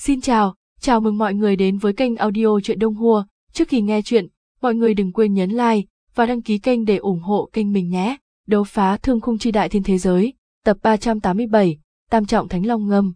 Xin chào, chào mừng mọi người đến với kênh audio truyện Đông hua Trước khi nghe chuyện, mọi người đừng quên nhấn like và đăng ký kênh để ủng hộ kênh mình nhé. Đấu phá thương khung chi đại thiên thế giới, tập 387, Tam trọng Thánh Long ngâm.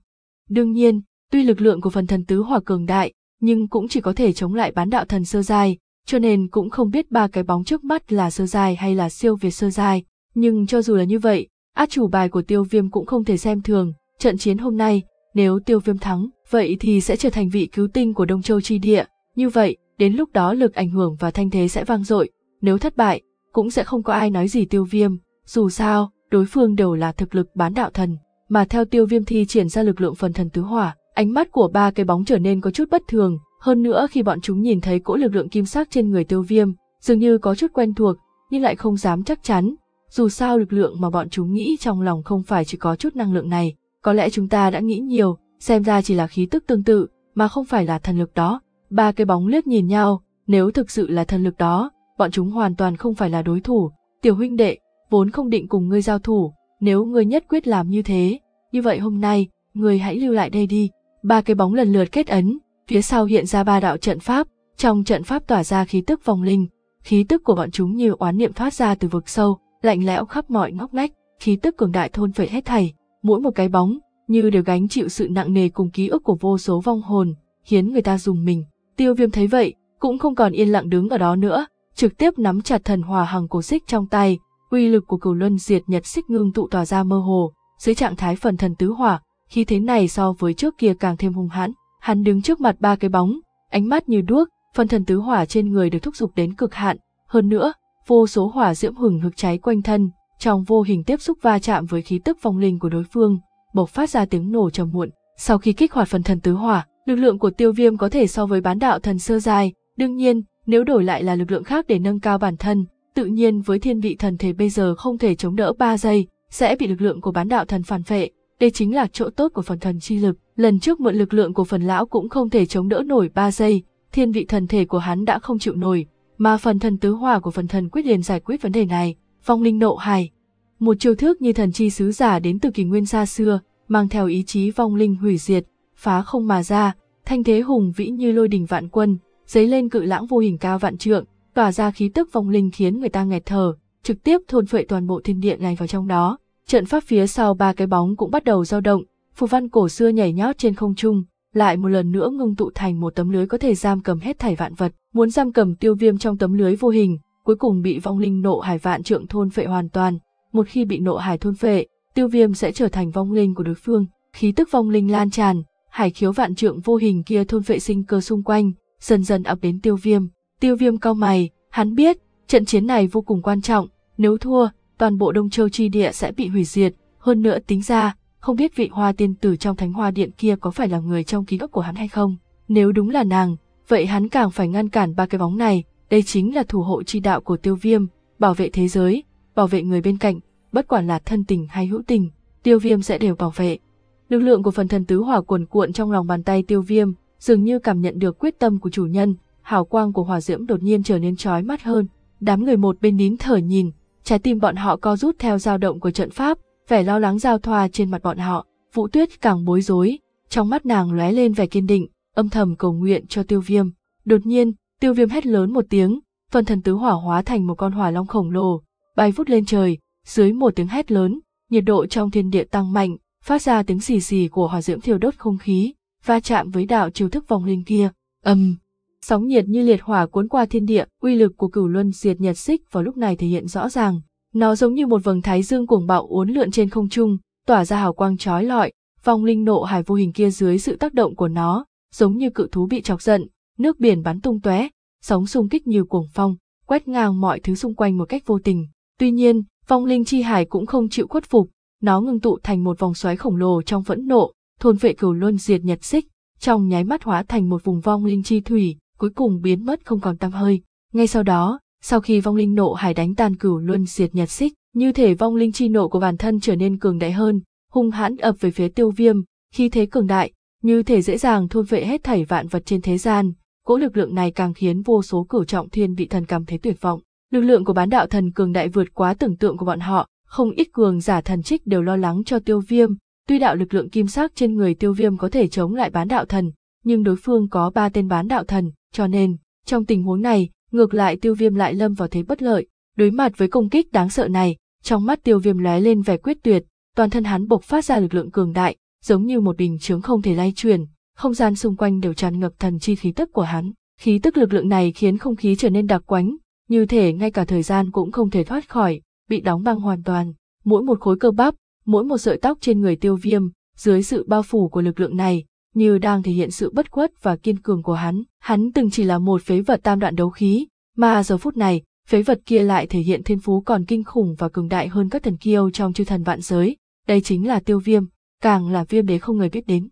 Đương nhiên, tuy lực lượng của phần thần tứ hỏa cường đại, nhưng cũng chỉ có thể chống lại bán đạo thần sơ giai, cho nên cũng không biết ba cái bóng trước mắt là sơ giai hay là siêu việt sơ giai. Nhưng cho dù là như vậy, át chủ bài của tiêu viêm cũng không thể xem thường, trận chiến hôm nay, nếu tiêu viêm thắng, vậy thì sẽ trở thành vị cứu tinh của Đông Châu chi địa, như vậy, đến lúc đó lực ảnh hưởng và thanh thế sẽ vang dội, nếu thất bại, cũng sẽ không có ai nói gì tiêu viêm, dù sao, đối phương đều là thực lực bán đạo thần, mà theo tiêu viêm thi triển ra lực lượng phần thần tứ hỏa, ánh mắt của ba cái bóng trở nên có chút bất thường, hơn nữa khi bọn chúng nhìn thấy cỗ lực lượng kim sắc trên người tiêu viêm, dường như có chút quen thuộc, nhưng lại không dám chắc chắn, dù sao lực lượng mà bọn chúng nghĩ trong lòng không phải chỉ có chút năng lượng này, có lẽ chúng ta đã nghĩ nhiều, xem ra chỉ là khí tức tương tự, mà không phải là thần lực đó. Ba cái bóng liếc nhìn nhau, nếu thực sự là thần lực đó, bọn chúng hoàn toàn không phải là đối thủ. Tiểu huynh đệ, vốn không định cùng ngươi giao thủ, nếu ngươi nhất quyết làm như thế, như vậy hôm nay, ngươi hãy lưu lại đây đi. Ba cái bóng lần lượt kết ấn, phía sau hiện ra ba đạo trận pháp, trong trận pháp tỏa ra khí tức vòng linh, khí tức của bọn chúng như oán niệm phát ra từ vực sâu, lạnh lẽo khắp mọi ngóc ngách, khí tức cường đại thôn phệ hết thảy, mỗi một cái bóng như đều gánh chịu sự nặng nề cùng ký ức của vô số vong hồn, khiến người ta dùng mình. Tiêu viêm thấy vậy, cũng không còn yên lặng đứng ở đó nữa, trực tiếp nắm chặt thần hòa hằng cổ xích trong tay, uy lực của cửu luân diệt nhật xích ngưng tụ tỏa ra mơ hồ, dưới trạng thái phần thần tứ hỏa, khi thế này so với trước kia càng thêm hung hãn. Hắn đứng trước mặt ba cái bóng, ánh mắt như đuốc, phần thần tứ hỏa trên người được thúc giục đến cực hạn, hơn nữa, vô số hỏa diễm hừng hực cháy quanh thân, trong vô hình tiếp xúc va chạm với khí tức phong linh của đối phương, bộc phát ra tiếng nổ trầm muộn. Sau khi kích hoạt phần thần tứ hỏa, lực lượng của tiêu viêm có thể so với bán đạo thần sơ dài. Đương nhiên, nếu đổi lại là lực lượng khác để nâng cao bản thân, tự nhiên với thiên vị thần thể bây giờ không thể chống đỡ ba giây, sẽ bị lực lượng của bán đạo thần phản phệ. Đây chính là chỗ tốt của phần thần chi lực. Lần trước mượn lực lượng của phần lão cũng không thể chống đỡ nổi ba giây, thiên vị thần thể của hắn đã không chịu nổi, mà phần thần tứ hỏa của phần thần quyết liền giải quyết vấn đề này. Phong linh nộ hài, một chiêu thức như thần chi sứ giả đến từ kỷ nguyên xa xưa, mang theo ý chí vong linh hủy diệt, phá không mà ra, thanh thế hùng vĩ như lôi đình vạn quân, dấy lên cự lãng vô hình cao vạn trượng, tỏa ra khí tức vong linh khiến người ta nghẹt thở, trực tiếp thôn phệ toàn bộ thiên địa này vào trong đó. Trận pháp phía sau ba cái bóng cũng bắt đầu dao động, phù văn cổ xưa nhảy nhót trên không trung, lại một lần nữa ngưng tụ thành một tấm lưới có thể giam cầm hết thảy vạn vật, muốn giam cầm tiêu viêm trong tấm lưới vô hình, cuối cùng bị vong linh nộ hải vạn trượng thôn phệ hoàn toàn một khi bị nộ hải thôn phệ, tiêu viêm sẽ trở thành vong linh của đối phương, khí tức vong linh lan tràn, hải khiếu vạn trượng vô hình kia thôn phệ sinh cơ xung quanh, dần dần ập đến tiêu viêm. Tiêu viêm cao mày, hắn biết, trận chiến này vô cùng quan trọng, nếu thua, toàn bộ Đông Châu tri địa sẽ bị hủy diệt, hơn nữa tính ra, không biết vị hoa tiên tử trong thánh hoa điện kia có phải là người trong ký ức của hắn hay không. Nếu đúng là nàng, vậy hắn càng phải ngăn cản ba cái bóng này, đây chính là thủ hộ chi đạo của tiêu viêm, bảo vệ thế giới, bảo vệ người bên cạnh, bất quản là thân tình hay hữu tình, tiêu viêm sẽ đều bảo vệ. Lực lượng của phần thần tứ hỏa cuồn cuộn trong lòng bàn tay tiêu viêm, dường như cảm nhận được quyết tâm của chủ nhân, hào quang của hỏa diễm đột nhiên trở nên trói mắt hơn. Đám người một bên nín thở nhìn, trái tim bọn họ co rút theo dao động của trận pháp, vẻ lo lắng giao thoa trên mặt bọn họ, Vũ Tuyết càng bối rối, trong mắt nàng lóe lên vẻ kiên định, âm thầm cầu nguyện cho Tiêu Viêm. Đột nhiên, Tiêu Viêm hét lớn một tiếng, phần thần tứ hỏa hóa thành một con hỏa long khổng lồ, bay vút lên trời, dưới một tiếng hét lớn, nhiệt độ trong thiên địa tăng mạnh, phát ra tiếng xì xì của hỏa diễm thiêu đốt không khí, va chạm với đạo chiêu thức vòng linh kia, ầm. sóng nhiệt như liệt hỏa cuốn qua thiên địa, uy lực của cửu luân diệt nhật xích vào lúc này thể hiện rõ ràng. Nó giống như một vầng thái dương cuồng bạo uốn lượn trên không trung, tỏa ra hào quang chói lọi, vòng linh nộ hải vô hình kia dưới sự tác động của nó, giống như cự thú bị chọc giận, nước biển bắn tung tóe, sóng xung kích như cuồng phong, quét ngang mọi thứ xung quanh một cách vô tình. Tuy nhiên, vong linh chi hải cũng không chịu khuất phục, nó ngưng tụ thành một vòng xoáy khổng lồ trong vẫn nộ, thôn vệ cửu luân diệt nhật xích, trong nháy mắt hóa thành một vùng vong linh chi thủy, cuối cùng biến mất không còn tăm hơi. Ngay sau đó, sau khi vong linh nộ hải đánh tan cửu luân diệt nhật xích, như thể vong linh chi nộ của bản thân trở nên cường đại hơn, hung hãn ập về phía tiêu viêm, khi thế cường đại, như thể dễ dàng thôn vệ hết thảy vạn vật trên thế gian, cỗ lực lượng này càng khiến vô số cửu trọng thiên vị thần cảm thấy tuyệt vọng. Lực lượng của bán đạo thần cường đại vượt quá tưởng tượng của bọn họ, không ít cường giả thần trích đều lo lắng cho tiêu viêm. Tuy đạo lực lượng kim sắc trên người tiêu viêm có thể chống lại bán đạo thần, nhưng đối phương có ba tên bán đạo thần, cho nên, trong tình huống này, ngược lại tiêu viêm lại lâm vào thế bất lợi. Đối mặt với công kích đáng sợ này, trong mắt tiêu viêm lóe lên vẻ quyết tuyệt, toàn thân hắn bộc phát ra lực lượng cường đại, giống như một bình chướng không thể lay chuyển, không gian xung quanh đều tràn ngập thần chi khí tức của hắn. Khí tức lực lượng này khiến không khí trở nên đặc quánh, như thể ngay cả thời gian cũng không thể thoát khỏi, bị đóng băng hoàn toàn, mỗi một khối cơ bắp, mỗi một sợi tóc trên người tiêu viêm, dưới sự bao phủ của lực lượng này, như đang thể hiện sự bất khuất và kiên cường của hắn. Hắn từng chỉ là một phế vật tam đoạn đấu khí, mà giờ phút này, phế vật kia lại thể hiện thiên phú còn kinh khủng và cường đại hơn các thần kiêu trong chư thần vạn giới. Đây chính là tiêu viêm, càng là viêm đế không người biết đến.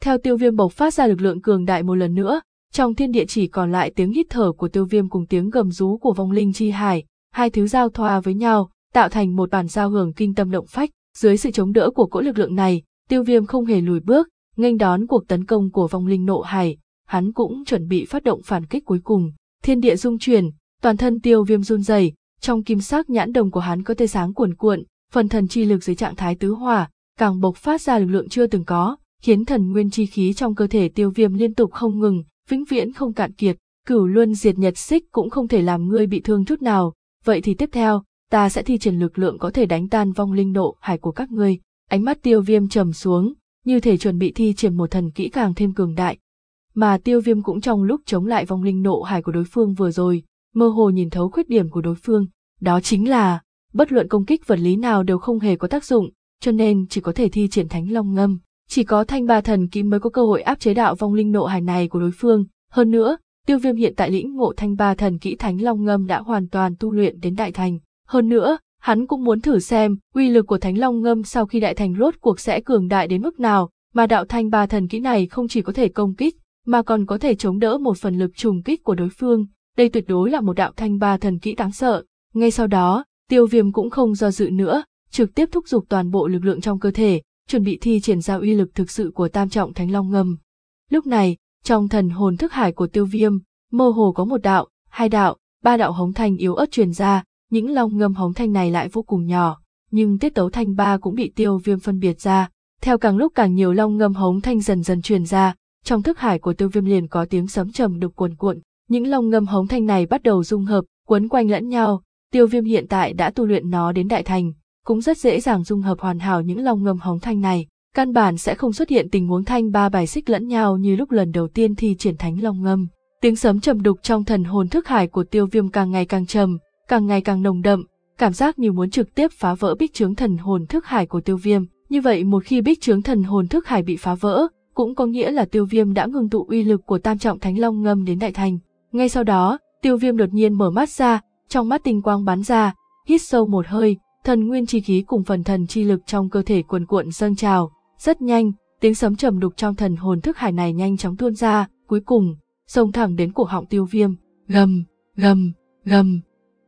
Theo tiêu viêm bộc phát ra lực lượng cường đại một lần nữa, trong thiên địa chỉ còn lại tiếng hít thở của tiêu viêm cùng tiếng gầm rú của vong linh chi hải, hai thứ giao thoa với nhau, tạo thành một bản giao hưởng kinh tâm động phách. Dưới sự chống đỡ của cỗ lực lượng này, tiêu viêm không hề lùi bước, nghênh đón cuộc tấn công của vong linh nộ hải, hắn cũng chuẩn bị phát động phản kích cuối cùng. Thiên địa dung chuyển, toàn thân tiêu viêm run rẩy, trong kim sắc nhãn đồng của hắn có tia sáng cuồn cuộn, phần thần chi lực dưới trạng thái tứ hỏa, càng bộc phát ra lực lượng chưa từng có, khiến thần nguyên chi khí trong cơ thể tiêu viêm liên tục không ngừng, vĩnh viễn không cạn kiệt, cửu luân diệt nhật xích cũng không thể làm ngươi bị thương chút nào, vậy thì tiếp theo, ta sẽ thi triển lực lượng có thể đánh tan vong linh nộ hải của các ngươi. Ánh mắt tiêu viêm trầm xuống, như thể chuẩn bị thi triển một thần kỹ càng thêm cường đại. Mà tiêu viêm cũng trong lúc chống lại vong linh nộ hải của đối phương vừa rồi, mơ hồ nhìn thấu khuyết điểm của đối phương, đó chính là, bất luận công kích vật lý nào đều không hề có tác dụng, cho nên chỉ có thể thi triển thánh long ngâm. Chỉ có thanh ba thần kiếm mới có cơ hội áp chế đạo vong linh nộ hải này của đối phương. Hơn nữa, tiêu viêm hiện tại lĩnh ngộ thanh ba thần kỹ thánh long ngâm đã hoàn toàn tu luyện đến đại thành. Hơn nữa, hắn cũng muốn thử xem uy lực của thánh long ngâm sau khi đại thành rốt cuộc sẽ cường đại đến mức nào, mà đạo thanh ba thần kỹ này không chỉ có thể công kích, mà còn có thể chống đỡ một phần lực trùng kích của đối phương. Đây tuyệt đối là một đạo thanh ba thần kỹ đáng sợ. Ngay sau đó, tiêu viêm cũng không do dự nữa, trực tiếp thúc giục toàn bộ lực lượng trong cơ thể, chuẩn bị thi triển ra uy lực thực sự của tam trọng thánh long ngâm. Lúc này, trong thần hồn thức hải của tiêu viêm, mơ hồ có một đạo, hai đạo, ba đạo hống thanh yếu ớt truyền ra, những long ngâm hống thanh này lại vô cùng nhỏ, nhưng tiết tấu thanh ba cũng bị tiêu viêm phân biệt ra. Theo càng lúc càng nhiều long ngâm hống thanh dần dần truyền ra, trong thức hải của tiêu viêm liền có tiếng sấm trầm đục cuồn cuộn, những long ngâm hống thanh này bắt đầu dung hợp, quấn quanh lẫn nhau, tiêu viêm hiện tại đã tu luyện nó đến đại thành, cũng rất dễ dàng dung hợp hoàn hảo những lòng ngầm hóng thanh này, căn bản sẽ không xuất hiện tình huống thanh ba bài xích lẫn nhau như lúc lần đầu tiên thi triển thánh long ngâm. Tiếng sấm trầm đục trong thần hồn thức hải của tiêu viêm càng ngày càng trầm, càng ngày càng nồng đậm, cảm giác như muốn trực tiếp phá vỡ bích trướng thần hồn thức hải của tiêu viêm. Như vậy một khi bích trướng thần hồn thức hải bị phá vỡ, cũng có nghĩa là tiêu viêm đã ngừng tụ uy lực của tam trọng thánh long ngâm đến đại thành. Ngay sau đó, tiêu viêm đột nhiên mở mắt ra, trong mắt tinh quang bắn ra, hít sâu một hơi, thần nguyên chi khí cùng phần thần chi lực trong cơ thể cuồn cuộn dâng trào, rất nhanh, tiếng sấm trầm đục trong thần hồn thức hải này nhanh chóng tuôn ra, cuối cùng, xông thẳng đến cổ họng tiêu viêm, gầm, gầm, gầm.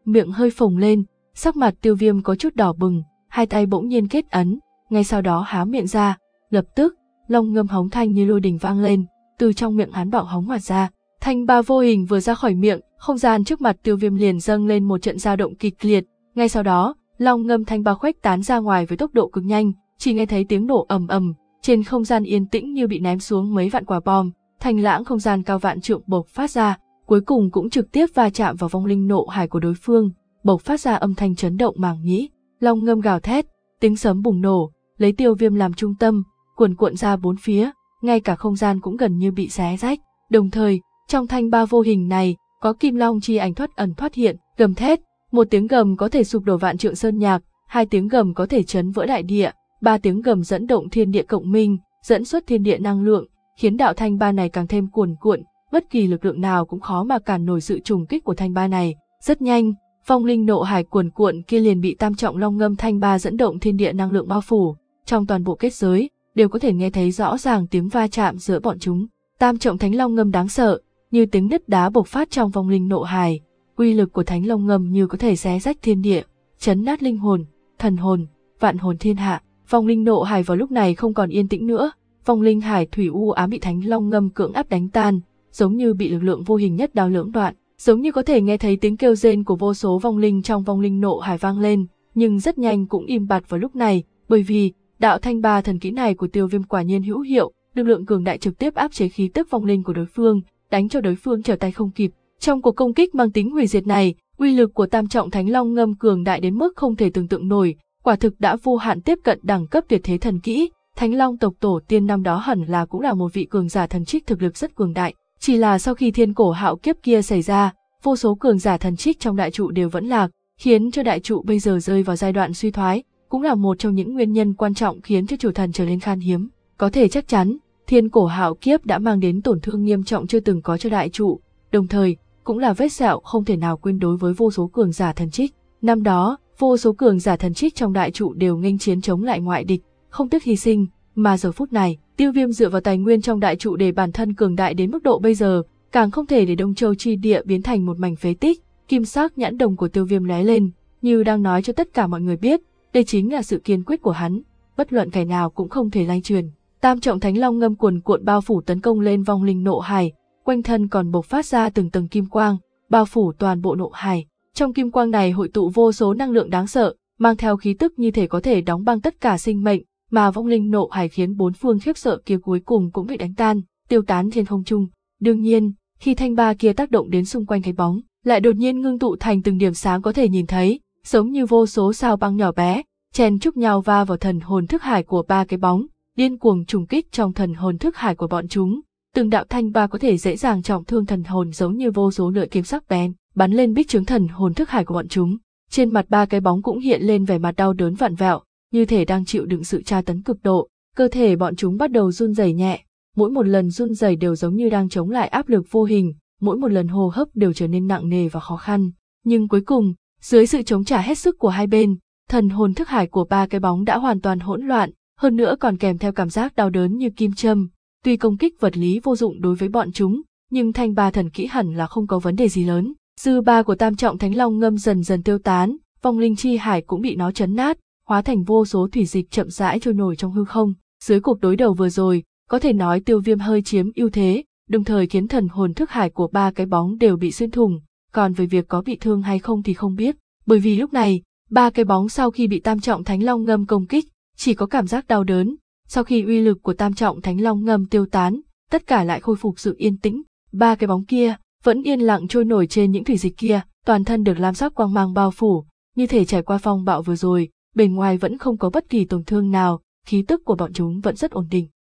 Miệng hơi phồng lên, sắc mặt tiêu viêm có chút đỏ bừng, hai tay bỗng nhiên kết ấn, ngay sau đó há miệng ra, lập tức, long ngâm hóng thanh như lôi đình vang lên, từ trong miệng hắn bạo hóng mặt ra. Thanh ba vô hình vừa ra khỏi miệng, không gian trước mặt tiêu viêm liền dâng lên một trận dao động kịch liệt, ngay sau đó, Long ngâm thanh ba khoách tán ra ngoài với tốc độ cực nhanh, chỉ nghe thấy tiếng nổ ầm ầm, trên không gian yên tĩnh như bị ném xuống mấy vạn quả bom, thành lãng không gian cao vạn trượng bộc phát ra, cuối cùng cũng trực tiếp va chạm vào vong linh nộ hải của đối phương, bộc phát ra âm thanh chấn động màng nhĩ, long ngâm gào thét, tiếng sấm bùng nổ, lấy tiêu viêm làm trung tâm, cuồn cuộn ra bốn phía, ngay cả không gian cũng gần như bị xé rách, đồng thời, trong thanh ba vô hình này, có kim long chi ảnh thoát ẩn thoát hiện, gầm thét, một tiếng gầm có thể sụp đổ vạn trượng sơn nhạc, hai tiếng gầm có thể chấn vỡ đại địa, ba tiếng gầm dẫn động thiên địa cộng minh, dẫn xuất thiên địa năng lượng, khiến đạo thanh ba này càng thêm cuồn cuộn, bất kỳ lực lượng nào cũng khó mà cản nổi sự trùng kích của thanh ba này. Rất nhanh, phong linh nộ hải cuồn cuộn kia liền bị tam trọng long ngâm thanh ba dẫn động thiên địa năng lượng bao phủ, trong toàn bộ kết giới đều có thể nghe thấy rõ ràng tiếng va chạm giữa bọn chúng. Tam trọng thánh long ngâm đáng sợ, như tiếng nứt đá bộc phát trong phong linh nộ hải, uy lực của thánh long ngầm như có thể xé rách thiên địa, chấn nát linh hồn, thần hồn, vạn hồn thiên hạ. Vong linh nộ hải vào lúc này không còn yên tĩnh nữa, vong linh hải thủy u ám bị thánh long Ngầm cưỡng áp đánh tan, giống như bị lực lượng vô hình nhất đao lưỡng đoạn, giống như có thể nghe thấy tiếng kêu rên của vô số vong linh trong vong linh nộ hải vang lên, nhưng rất nhanh cũng im bặt vào lúc này, bởi vì đạo thanh ba thần kỹ này của Tiêu Viêm quả nhiên hữu hiệu, lực lượng cường đại trực tiếp áp chế khí tức vong linh của đối phương, đánh cho đối phương trở tay không kịp, trong cuộc công kích mang tính hủy diệt này, uy lực của tam trọng thánh long ngâm cường đại đến mức không thể tưởng tượng nổi, quả thực đã vô hạn tiếp cận đẳng cấp tuyệt thế thần kỹ. Thánh long tộc tổ tiên năm đó hẳn là cũng là một vị cường giả thần trích thực lực rất cường đại, chỉ là sau khi thiên cổ hạo kiếp kia xảy ra, vô số cường giả thần trích trong đại trụ đều vẫn lạc, khiến cho đại trụ bây giờ rơi vào giai đoạn suy thoái, cũng là một trong những nguyên nhân quan trọng khiến cho chủ thần trở nên khan hiếm. Có thể chắc chắn, thiên cổ hạo kiếp đã mang đến tổn thương nghiêm trọng chưa từng có cho đại trụ, đồng thời, cũng là vết sẹo không thể nào quên đối với vô số cường giả thần trích. Năm đó, vô số cường giả thần trích trong đại trụ đều nghênh chiến chống lại ngoại địch, không tiếc hy sinh, mà giờ phút này, Tiêu Viêm dựa vào tài nguyên trong đại trụ để bản thân cường đại đến mức độ bây giờ, càng không thể để Đông Châu chi địa biến thành một mảnh phế tích. Kim sắc nhãn đồng của Tiêu Viêm lóe lên, như đang nói cho tất cả mọi người biết, đây chính là sự kiên quyết của hắn, bất luận kẻ nào cũng không thể lay truyền. Tam trọng thánh long ngâm cuồn cuộn bao phủ tấn công lên vong linh nộ hải, quanh thân còn bộc phát ra từng tầng kim quang, bao phủ toàn bộ nộ hải. Trong kim quang này hội tụ vô số năng lượng đáng sợ, mang theo khí tức như thể có thể đóng băng tất cả sinh mệnh, mà vong linh nộ hải khiến bốn phương khiếp sợ kia cuối cùng cũng bị đánh tan, tiêu tán trên không trung. Đương nhiên, khi thanh ba kia tác động đến xung quanh cái bóng, lại đột nhiên ngưng tụ thành từng điểm sáng có thể nhìn thấy, giống như vô số sao băng nhỏ bé, chen chúc nhau va vào thần hồn thức hải của ba cái bóng, điên cuồng trùng kích trong thần hồn thức hải của bọn chúng từng đạo thanh ba có thể dễ dàng trọng thương thần hồn giống như vô số lưỡi kiếm sắc bén, bắn lên bích trướng thần hồn thức hải của bọn chúng. Trên mặt ba cái bóng cũng hiện lên vẻ mặt đau đớn vặn vẹo, như thể đang chịu đựng sự tra tấn cực độ, cơ thể bọn chúng bắt đầu run rẩy nhẹ, mỗi một lần run rẩy đều giống như đang chống lại áp lực vô hình, mỗi một lần hô hấp đều trở nên nặng nề và khó khăn, nhưng cuối cùng, dưới sự chống trả hết sức của hai bên, thần hồn thức hải của ba cái bóng đã hoàn toàn hỗn loạn, hơn nữa còn kèm theo cảm giác đau đớn như kim châm, Tuy công kích vật lý vô dụng đối với bọn chúng, nhưng thanh ba thần kỹ hẳn là không có vấn đề gì lớn. Dư ba của tam trọng thánh long ngâm dần dần tiêu tán, vong linh chi hải cũng bị nó chấn nát, hóa thành vô số thủy dịch chậm rãi trôi nổi trong hư không. Dưới cuộc đối đầu vừa rồi, có thể nói tiêu viêm hơi chiếm ưu thế, đồng thời khiến thần hồn thức hải của ba cái bóng đều bị xuyên thủng, còn về việc có bị thương hay không thì không biết, bởi vì lúc này, ba cái bóng sau khi bị tam trọng thánh long ngâm công kích, chỉ có cảm giác đau đớn, sau khi uy lực của tam trọng thánh long ngầm tiêu tán, tất cả lại khôi phục sự yên tĩnh. Ba cái bóng kia vẫn yên lặng trôi nổi trên những thủy dịch kia, toàn thân được lam sắc quang mang bao phủ, như thể trải qua phong bạo vừa rồi, bên ngoài vẫn không có bất kỳ tổn thương nào, khí tức của bọn chúng vẫn rất ổn định.